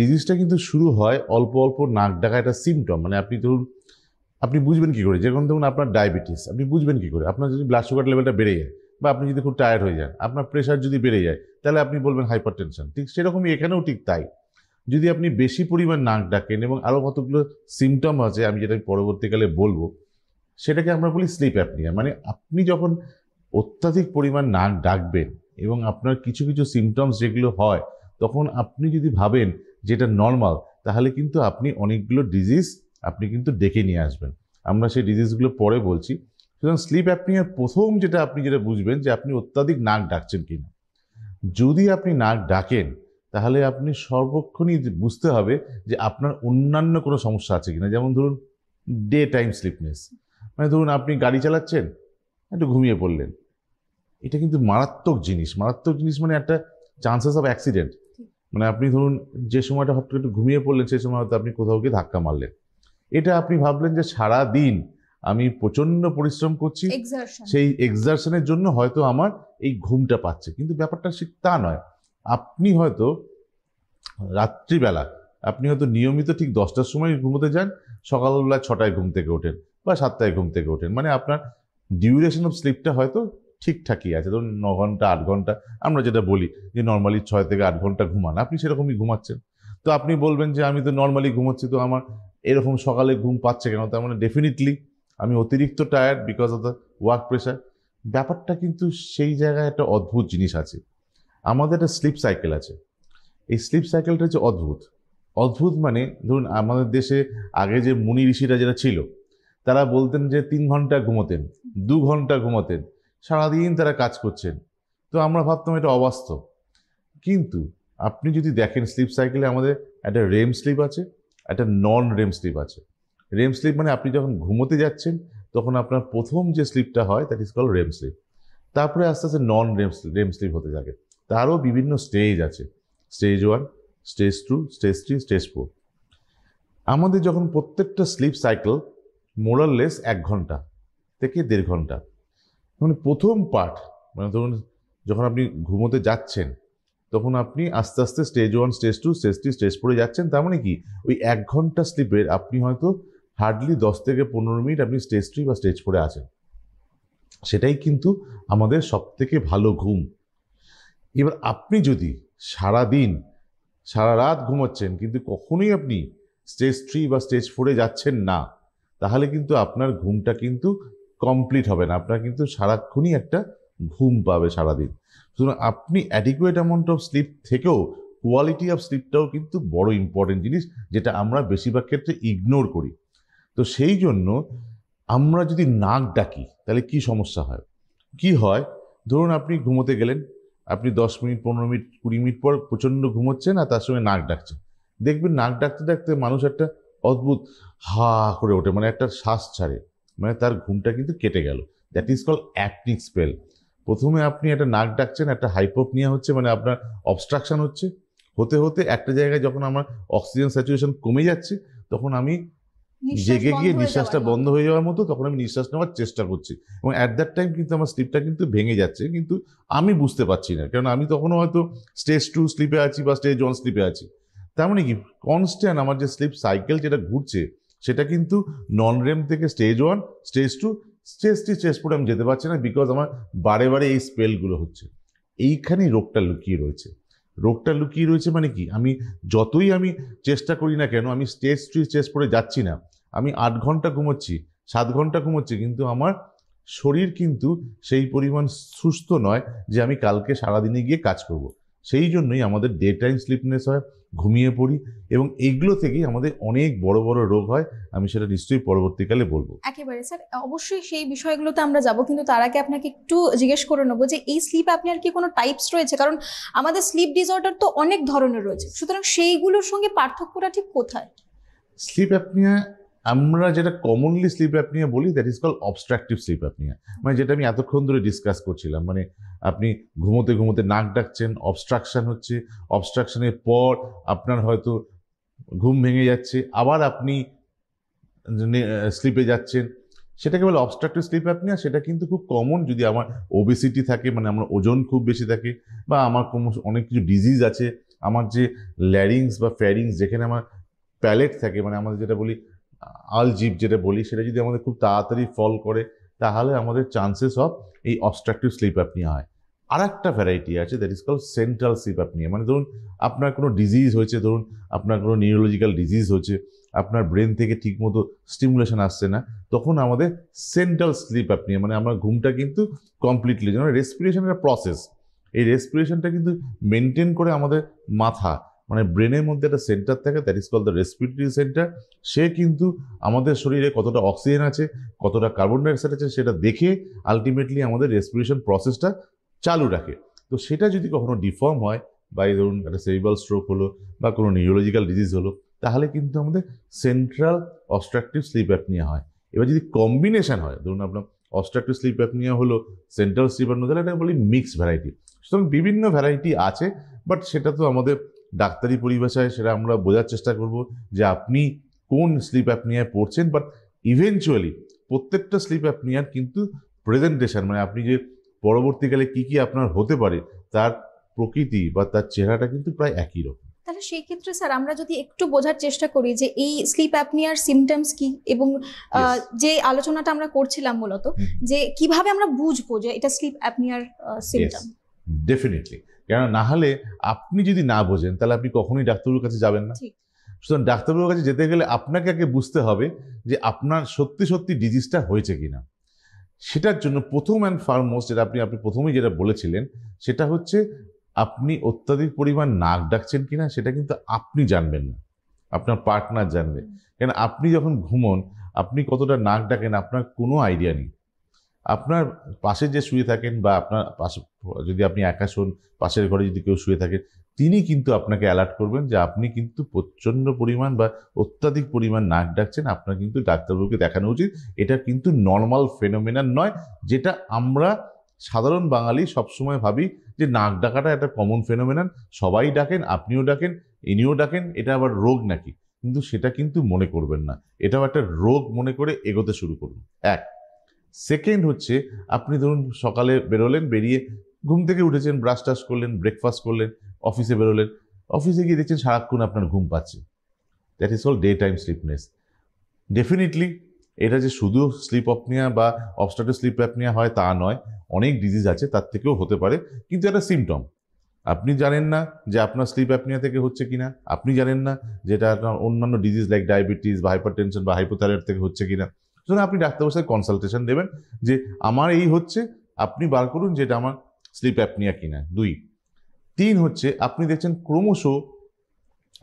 ডিজিজটা কিন্তু শুরু হয় অল্প অল্প নাক ডাকা একটা সিমটম মানে আপনি ধরুন আপনি বুঝবেন কী করে যেরকম ধরুন আপনার ডায়াবেটিস আপনি বুঝবেন কী করে আপনার যদি ব্লাড সুগার লেভেলটা বেড়ে যায় বা আপনি যদি খুব টায়ার্ড হয়ে যান আপনার প্রেশার যদি বেড়ে যায় তাহলে আপনি বলবেন হাইপার টেনশন ঠিক সেরকমই এখানেও ঠিক তাই যদি আপনি বেশি পরিমাণ নাক ডাকেন এবং আরও কতগুলো সিমটম আছে আমি যেটা পরবর্তীকালে বলবো সেটাকে আমরা বলি স্লিপ অ্যাপনিয়া মানে আপনি যখন অত্যাধিক পরিমাণ নাক ডাকবেন এবং আপনার কিছু কিছু সিমটমস যেগুলো হয় তখন আপনি যদি ভাবেন যেটা নর্মাল তাহলে কিন্তু আপনি অনেকগুলো ডিজিজ আপনি কিন্তু ডেকে নিয়ে আসবেন আমরা সেই ডিজিজগুলো পরে বলছি সুতরাং স্লিপ অ্যাপনিয়ার প্রথম যেটা আপনি যেটা বুঝবেন যে আপনি অত্যাধিক নাক ডাকছেন কিনা যদি আপনি নাক ডাকেন তাহলে আপনি সর্বক্ষণই বুঝতে হবে যে আপনার অন্যান্য কোনো সমস্যা আছে কিনা যেমন ধরুন ডে টাইম স্লিপনেস মানে ধরুন আপনি গাড়ি চালাচ্ছেন একটু ঘুমিয়ে পড়লেন এটা কিন্তু মারাত্মক জিনিস মারাত্মক জিনিস মানে একটা চান্সেস অফ অ্যাক্সিডেন্ট মানে আপনি ধরুন যে সময়টা হঠাৎ একটু ঘুমিয়ে পড়লেন সেই সময় হয়তো আপনি কোথাও গিয়ে ধাক্কা মারলেন এটা আপনি ভাবলেন যে সারা দিন আমি প্রচন্ড পরিশ্রম করছি সেই এক্সারশনের জন্য হয়তো আমার এই ঘুমটা পাচ্ছে কিন্তু ব্যাপারটা ঠিক তা নয় আপনি হয়তো রাত্রিবেলা আপনি হয়তো নিয়মিত ঠিক দশটার সময় ঘুমোতে যান সকালবেলা ছটায় ঘুম থেকে ওঠেন বা সাতটায় ঘুম থেকে ওঠেন মানে আপনার ডিউরেশন অফ স্লিপটা হয়তো ঠিকঠাকই আছে ধরুন ন ঘন্টা আট ঘন্টা আমরা যেটা বলি যে নর্মালি ছয় থেকে আট ঘন্টা ঘুমান আপনি সেরকমই ঘুমাচ্ছেন তো আপনি বলবেন যে আমি তো নর্মালি ঘুমাচ্ছি তো আমার এরকম সকালে ঘুম পাচ্ছে কেন তার মানে ডেফিনেটলি আমি অতিরিক্ত tired because of the work pressure ব্যাপারটা কিন্তু সেই জায়গায় একটা অদ্ভুত জিনিস আছে আমাদের একটা স্লিপ সাইকেল আছে এই স্লিপ সাইকেলটা হচ্ছে অদ্ভুত অদ্ভুত মানে ধরুন আমাদের দেশে আগে যে মুনি ঋষিরা যেটা ছিল তারা বলতেন যে তিন ঘন্টা ঘুমোতেন দু ঘন্টা ঘুমোতেন সারাদিন তারা কাজ করছেন তো আমরা ভাবতাম এটা অবাস্তব কিন্তু আপনি যদি দেখেন স্লিপ সাইকেলে আমাদের একটা রেম স্লিপ আছে একটা নন রেম স্লিপ আছে রেম স্লিপ মানে আপনি যখন ঘুমোতে যাচ্ছেন তখন আপনার প্রথম যে স্লিপটা হয় that is call REM sleep তারপরে আস্তে আস্তে নন রেম স্লিপ রেম স্লিপ হতে থাকে তারও বিভিন্ন স্টেজ আছে stage one stage two stage three stage four আমাদের যখন প্রত্যেকটা স্লিপ সাইকেল লেস এক ঘন্টা থেকে দেড় ঘন্টা মানে প্রথম পার্ট মানে ধরুন যখন আপনি ঘুমোতে যাচ্ছেন তখন আপনি আস্তে আস্তে stage one stage two stage three stage ফোরে যাচ্ছেন তার মানে কি ওই এক ঘন্টা স্লিপের আপনি হয়তো হার্ডলি দশ থেকে পনেরো মিনিট আপনি স্টেজ থ্রি বা স্টেজ ফোরে আছেন সেটাই কিন্তু আমাদের সবথেকে ভালো ঘুম এবার আপনি যদি সারা দিন সারা রাত ঘুমাচ্ছেন কিন্তু কখনোই আপনি স্টেজ থ্রি বা স্টেজ ফোরে যাচ্ছেন না তাহলে কিন্তু আপনার ঘুমটা কিন্তু কমপ্লিট হবে না আপনার কিন্তু সারাক্ষণই একটা ঘুম পাবে সারাদিন সুতরাং আপনি অ্যাডিকুয়েট অ্যামাউন্ট অফ স্লিপ থেকেও কোয়ালিটি অফ স্লিপটাও কিন্তু বড় ইম্পর্টেন্ট জিনিস যেটা আমরা বেশিরভাগ ক্ষেত্রে ইগনোর করি তো সেই জন্য আমরা যদি নাক ডাকি তাহলে কি সমস্যা হয় কি হয় ধরুন আপনি ঘুমোতে গেলেন আপনি দশ মিনিট পনেরো মিনিট কুড়ি মিনিট পর প্রচণ্ড ঘুমোচ্ছেন আর তার সঙ্গে নাক ডাকছে দেখবেন নাক ডাকতে ডাকতে মানুষ একটা অদ্ভুত হা করে ওঠে মানে একটা শ্বাস ছাড়ে মানে তার ঘুমটা কিন্তু কেটে গেল that is call apnoeic spell প্রথমে আপনি একটা নাক ডাকছেন একটা নিয়ে হচ্ছে মানে আপনার অবস্ট্রাকশন হচ্ছে হতে হতে একটা জায়গায় যখন আমার অক্সিজেন স্যাচুয়েশন কমে যাচ্ছে তখন আমি জেগে গিয়ে নিঃশ্বাসটা বন্ধ হয়ে যাওয়ার মতো তখন আমি নিঃশ্বাস নেওয়ার চেষ্টা করছি এবং অ্যাট দ্যাট টাইম কিন্তু আমার স্লিপটা কিন্তু ভেঙে যাচ্ছে কিন্তু আমি বুঝতে পারছি না কারণ আমি তখনও হয়তো স্টেজ টু স্লিপে আছি বা স্টেজ ওয়ান স্লিপে আছি তার মানে কি কনস্ট্যান্ট আমার যে স্লিপ সাইকেল যেটা ঘুরছে সেটা কিন্তু নন রেম থেকে stage one stage two stage three stage four আমি যেতে পারছি না বিকজ আমার বারে বারে এই স্পেলগুলো হচ্ছে এইখানেই রোগটা লুকিয়ে রয়েছে রোগটা লুকিয়ে রয়েছে মানে কি আমি যতই আমি চেষ্টা করি না কেন আমি স্টেজ থ্রি স্টেজ ফোরে যাচ্ছি না আমি আট ঘন্টা ঘুমোচ্ছি সাত ঘন্টা ঘুমোচ্ছি কিন্তু আমার শরীর কিন্তু সেই পরিমাণ সুস্থ নয় যে আমি কালকে সারাদিনে গিয়ে কাজ করব। সেই জন্যই আমাদের ডে টাইম স্লিপনেস হয় ঘুমিয়ে পড়ি এবং এইগুলো থেকেই আমাদের অনেক বড় বড় রোগ হয় আমি সেটা নিশ্চয়ই পরবর্তীকালে বলবো একেবারে স্যার অবশ্যই সেই বিষয়গুলোতে আমরা যাব কিন্তু তার আগে আপনাকে একটু জিজ্ঞেস করে নেবো যে এই স্লিপ আপনি আর কি কোনো টাইপস রয়েছে কারণ আমাদের স্লিপ ডিসঅর্ডার তো অনেক ধরনের রয়েছে সুতরাং সেইগুলোর সঙ্গে পার্থক্যটা ঠিক কোথায় স্লিপ অ্যাপনিয়া আমরা যেটা কমনলি স্লিপ অ্যাপনিয়া বলি that is call obstructive sleep apnoea মানে যেটা আমি এতক্ষণ ধরে ডিসকাস করছিলাম মানে আপনি ঘুমোতে ঘুমোতে নাক ডাকছেন অবস্ট্রাকশান হচ্ছে অবস্ট্রাকশানের পর আপনার হয়তো ঘুম ভেঙে যাচ্ছে আবার আপনি স্লিপে যাচ্ছেন সেটাকে বলে অবস্ট্রাকটিভ স্লিপ অ্যাপনিয়া সেটা কিন্তু খুব কমন যদি আমার ওবেসিটি থাকে মানে আমার ওজন খুব বেশি থাকে বা আমার কোনো অনেক কিছু ডিজিজ আছে আমার যে ল্যারিংস বা ফ্যারিংস যেখানে আমার প্যালেট থাকে মানে আমাদের যেটা বলি আল জীব যেটা বলি সেটা যদি আমাদের খুব তাড়াতাড়ি ফল করে তাহলে আমাদের চান্সেস অফ এই অবস্ট্রাকটিভ স্লিপ আপনি হয় আর একটা ভ্যারাইটি আছে that is call central sleep apnoea মানে ধরুন আপনার কোনো ডিজিজ হয়েছে ধরুন আপনার কোনো নিউরোলজিক্যাল ডিজিজ হয়েছে আপনার ব্রেন থেকে ঠিকমতো স্টিমুলেশন আসছে না তখন আমাদের সেন্ট্রাল স্লিপ আপনি মানে আমার ঘুমটা কিন্তু কমপ্লিটলি যেন রেসপিরেশনের প্রসেস এই রেসপিরেশনটা কিন্তু মেনটেন করে আমাদের মাথা মানে ব্রেনের মধ্যে একটা সেন্টার থাকে that is call the respiratory centre সে কিন্তু আমাদের শরীরে কতটা অক্সিজেন আছে কতটা কার্বন ডাইঅক্সাইড আছে সেটা দেখে আলটিমেটলি আমাদের রেসপিরেশন প্রসেসটা চালু রাখে তো সেটা যদি কখনো ডিফর্ম হয় বা এই ধরুন একটা সেরিবাল স্ট্রোক হলো বা কোনো নিউরোলজিক্যাল ডিজিজ হলো তাহলে কিন্তু আমাদের সেন্ট্রাল অস্ট্রাকটিভ স্লিপ অ্যাপনিয়া হয় এবার যদি কম্বিনেশান হয় ধরুন আপনার অস্ট্রাকটিভ স্লিপ অ্যাপনিয়া হলো সেন্ট্রাল স্লিপ অ্যাপনিয়া তাহলে এটা বলি মিক্স ভ্যারাইটি সুতরাং বিভিন্ন ভ্যারাইটি আছে বাট সেটা তো আমাদের ডাক্তারি পরিভাষায় সেটা আমরা বোঝার চেষ্টা করব যে আপনি কোন স্লিপ অ্যাপনিয়ায় পড়ছেন বাট ইভেনচুয়ালি প্রত্যেকটা স্লিপ অ্যাপনিয়ার কিন্তু প্রেজেন্টেশন মানে আপনি যে পরবর্তীকালে কি কি আপনার হতে পারে তার প্রকৃতি বা তার চেহারাটা কিন্তু প্রায় একই রকম তাহলে সেই ক্ষেত্রে স্যার আমরা যদি একটু বোঝার চেষ্টা করি যে এই স্লিপ অ্যাপনিয়ার সিমটমস কি এবং যে আলোচনাটা আমরা করছিলাম মূলত যে কিভাবে আমরা বুঝবো যে এটা স্লিপ অ্যাপনিয়ার সিমটম ডেফিনেটলি কেন না হলে আপনি যদি না বোঝেন তাহলে আপনি কখনোই ডাক্তারবাবুর কাছে যাবেন না সুতরাং ডাক্তারবাবুর কাছে যেতে গেলে আপনাকে আগে বুঝতে হবে যে আপনার সত্যি সত্যি ডিজিজটা হয়েছে কি না সেটার জন্য প্রথম অ্যান্ড ফার্মোস্ট যেটা আপনি আপনি প্রথমেই যেটা বলেছিলেন সেটা হচ্ছে আপনি অত্যাধিক পরিমাণ নাক ডাকছেন কি না সেটা কিন্তু আপনি জানবেন না আপনার পার্টনার জানবে কেন আপনি যখন ঘুমন আপনি কতটা নাক ডাকেন আপনার কোনো আইডিয়া নেই আপনার পাশে যে শুয়ে থাকেন বা আপনার পাশে যদি আপনি একা শোন পাশের ঘরে যদি কেউ শুয়ে থাকেন তিনি কিন্তু আপনাকে অ্যালার্ট করবেন যে আপনি কিন্তু প্রচণ্ড পরিমাণ বা অত্যাধিক পরিমাণ নাক ডাকছেন আপনার কিন্তু ডাক্তারবাবুকে দেখানো উচিত এটা কিন্তু নর্মাল ফেনোমেনার নয় যেটা আমরা সাধারণ বাঙালি সবসময় ভাবি যে নাক ডাকাটা একটা কমন ফেনোমেনান সবাই ডাকেন আপনিও ডাকেন ইনিও ডাকেন এটা আবার রোগ নাকি কিন্তু সেটা কিন্তু মনে করবেন না এটাও একটা রোগ মনে করে এগোতে শুরু করুন এক সেকেন্ড হচ্ছে আপনি ধরুন সকালে বেরোলেন বেরিয়ে ঘুম থেকে উঠেছেন ব্রাশ টাশ করলেন ব্রেকফাস্ট করলেন অফিসে বেরোলেন অফিসে গিয়ে দেখছেন সারাক্ষণ আপনার ঘুম পাচ্ছে that is all day time sleepiness definitely এটা যে শুধু স্লিপ অপনিয়া বা অবস্ট্রাটিভ স্লিপ অ্যাপনিয়া হয় তা নয় অনেক ডিজিজ আছে তার থেকেও হতে পারে কিন্তু এটা সিমটম আপনি জানেন না যে আপনার স্লিপ অ্যাপনিয়া থেকে হচ্ছে কিনা আপনি জানেন না যেটা আপনার অন্যান্য ডিজিজ লাইক ডায়াবেটিস বা হাইপার টেনশন বা হাইপোথাইরয়েড থেকে হচ্ছে কিনা সুতরাং আপনি ডাক্তারবাবুর সাথে কনসালটেশন দেবেন যে আমার এই হচ্ছে আপনি বার করুন যেটা আমার স্লিপ অ্যাপনিয়া কিনা দুই তিন হচ্ছে আপনি দেখছেন ক্রমশ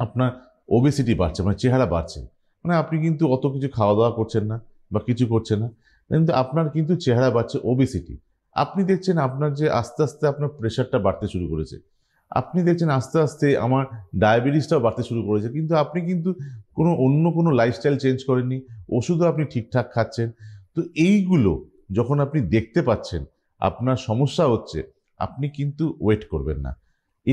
আপনার ওবেসিটি বাড়ছে মানে চেহারা বাড়ছে মানে আপনি কিন্তু অত কিছু খাওয়া দাওয়া করছেন না বা কিছু করছেন না কিন্তু আপনার কিন্তু চেহারা বাড়ছে ওবেসিটি আপনি দেখছেন আপনার যে আস্তে আস্তে আপনার প্রেশারটা বাড়তে শুরু করেছে আপনি দেখছেন আস্তে আস্তে আমার ডায়াবেটিসটাও বাড়তে শুরু করেছে কিন্তু আপনি কিন্তু কোনো অন্য কোনো লাইফস্টাইল চেঞ্জ করেননি ওষুধও আপনি ঠিকঠাক খাচ্ছেন তো এইগুলো যখন আপনি দেখতে পাচ্ছেন আপনার সমস্যা হচ্ছে আপনি কিন্তু ওয়েট করবেন না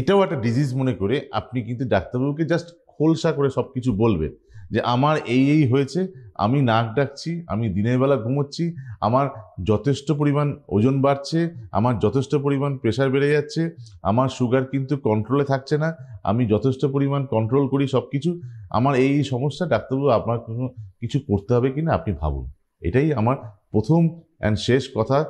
এটাও একটা ডিজিজ মনে করে আপনি কিন্তু ডাক্তারবাবুকে জাস্ট খোলসা করে সব কিছু বলবেন যে আমার এই এই হয়েছে আমি নাক ডাকছি আমি দিনের বেলা ঘুমোচ্ছি আমার যথেষ্ট পরিমাণ ওজন বাড়ছে আমার যথেষ্ট পরিমাণ প্রেশার বেড়ে যাচ্ছে আমার সুগার কিন্তু কন্ট্রোলে থাকছে না আমি যথেষ্ট পরিমাণ কন্ট্রোল করি সব কিছু আমার এই এই সমস্যা ডাক্তারবাবু আপনার কোনো কিছু করতে হবে কি না আপনি ভাবুন এটাই আমার প্রথম অ্যান্ড শেষ কথা